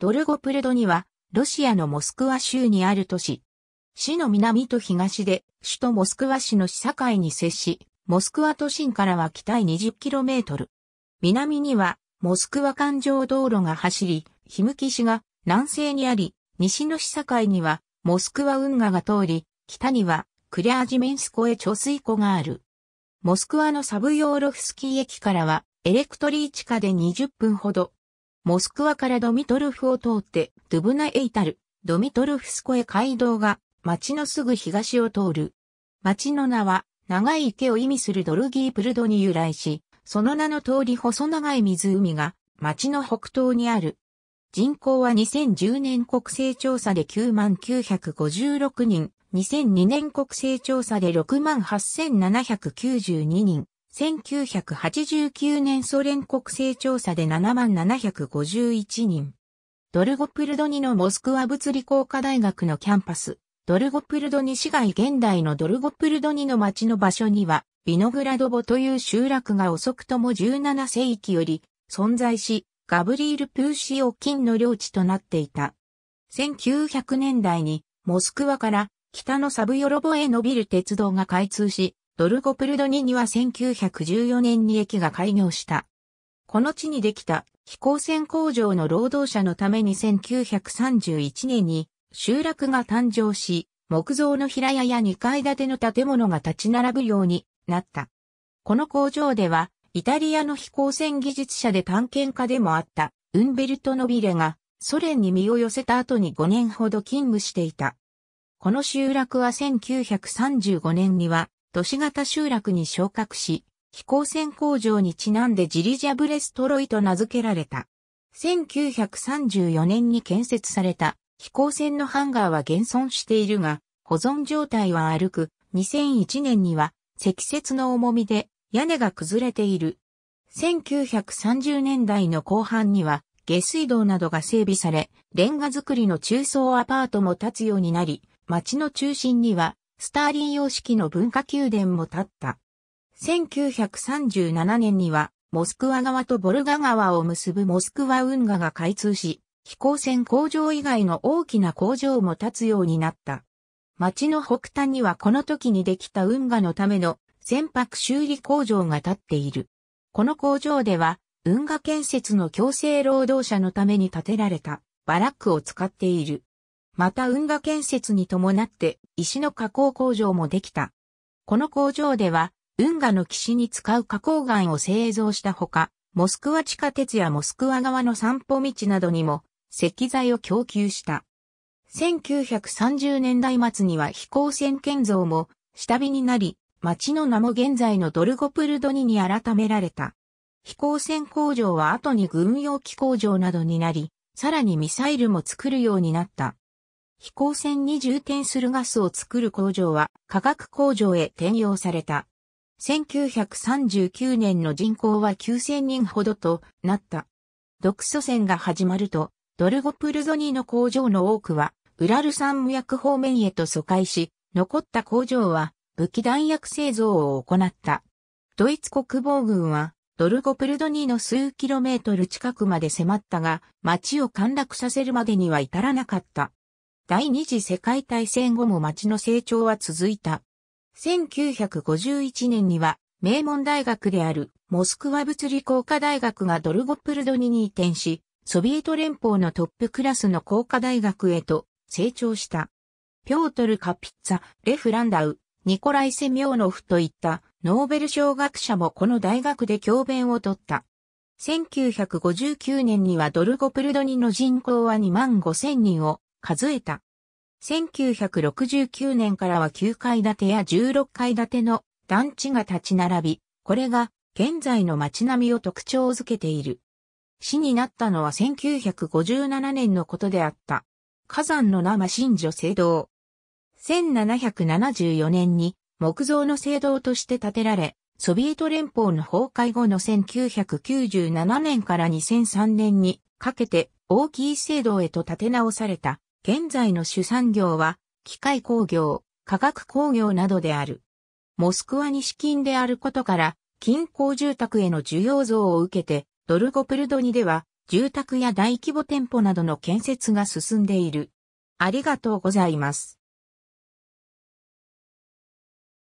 ドルゴプレドには、ロシアのモスクワ州にある都市。市の南と東で、首都モスクワ市の市境に接し、モスクワ都心からは北へ 20km。南には、モスクワ環状道路が走り、ヒムキ市が南西にあり、西の市境には、モスクワ運河が通り、北には、クリアージメンスコへ貯水湖がある。モスクワのサブヨーロフスキー駅からは、エレクトリー地下で20分ほど、モスクワからドミトルフを通って、ドゥブナエイタル、ドミトルフスコエ街道が、町のすぐ東を通る。町の名は、長い池を意味するドルギープルドに由来し、その名の通り細長い湖が、町の北東にある。人口は2010年国勢調査で9万9 5 6人、2002年国勢調査で68,792人。1989年ソ連国勢調査で7751人。ドルゴプルドニのモスクワ物理工科大学のキャンパス、ドルゴプルドニ市街現代のドルゴプルドニの町の場所には、ビノグラドボという集落が遅くとも17世紀より存在し、ガブリール・プーシオ金の領地となっていた。1900年代にモスクワから北のサブヨロボへ伸びる鉄道が開通し、ドルゴプルドニには1914年に駅が開業した。この地にできた飛行船工場の労働者のために1931年に集落が誕生し、木造の平屋や2階建ての建物が立ち並ぶようになった。この工場では、イタリアの飛行船技術者で探検家でもあった、ウンベルト・ノビレが、ソ連に身を寄せた後に5年ほど勤務していた。この集落は1935年には、都市型集落に昇格し、飛行船工場にちなんでジリジャブレストロイと名付けられた。1934年に建設された飛行船のハンガーは現存しているが、保存状態は悪く2001年には積雪の重みで屋根が崩れている。1930年代の後半には下水道などが整備され、レンガ造りの中層アパートも建つようになり、街の中心にはスターリン様式の文化宮殿も建った。1937年には、モスクワ川とボルガ川を結ぶモスクワ運河が開通し、飛行船工場以外の大きな工場も建つようになった。町の北端にはこの時にできた運河のための船舶修理工場が建っている。この工場では、運河建設の強制労働者のために建てられたバラックを使っている。また運河建設に伴って石の加工工場もできた。この工場では運河の岸に使う花崗岩を製造したほか、モスクワ地下鉄やモスクワ側の散歩道などにも石材を供給した。1930年代末には飛行船建造も下火になり、町の名も現在のドルゴプルドニに改められた。飛行船工場は後に軍用機工場などになり、さらにミサイルも作るようになった。飛行船に充填するガスを作る工場は化学工場へ転用された。1939年の人口は9000人ほどとなった。独ソ戦が始まると、ドルゴプルゾニーの工場の多くは、ウラル山無薬方面へと疎開し、残った工場は武器弾薬製造を行った。ドイツ国防軍は、ドルゴプルドニーの数キロメートル近くまで迫ったが、街を陥落させるまでには至らなかった。第二次世界大戦後も町の成長は続いた。1951年には、名門大学であるモスクワ物理工科大学がドルゴプルドニに移転し、ソビエト連邦のトップクラスの工科大学へと成長した。ピョートル・カピッツァ、レフ・ランダウ、ニコライ・セミョーノフといったノーベル賞学者もこの大学で教鞭をとった。1959年にはドルゴプルドニの人口は2万5千人を数えた。1969年からは9階建てや16階建ての団地が立ち並び、これが現在の街並みを特徴づけている。死になったのは1957年のことであった。火山の生新女聖堂。1774年に木造の聖堂として建てられ、ソビエト連邦の崩壊後の1997年から2003年にかけて大きい聖堂へと建て直された現在の主産業は、機械工業、化学工業などである。モスクワに資金であることから、近郊住宅への需要増を受けて、ドルゴプルドニでは、住宅や大規模店舗などの建設が進んでいる。ありがとうございます。